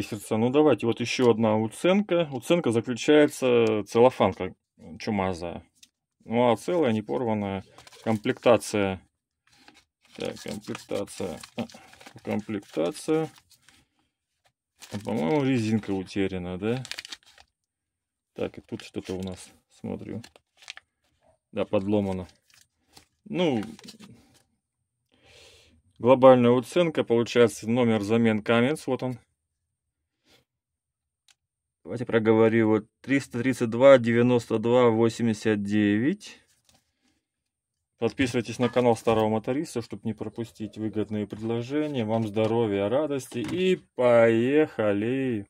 сердца. Ну давайте, вот еще одна уценка. Уценка заключается целлофанка чумазая. Ну а целая, не порванная комплектация. Так, комплектация. А, комплектация. По-моему, резинка утеряна, да? Так, и тут что-то у нас, смотрю. Да, подломано. Ну, глобальная уценка, получается, номер замен камец, вот он, Давайте проговорю. Вот 332, 92, 89. Подписывайтесь на канал Старого Моториста, чтобы не пропустить выгодные предложения. Вам здоровья, радости и поехали!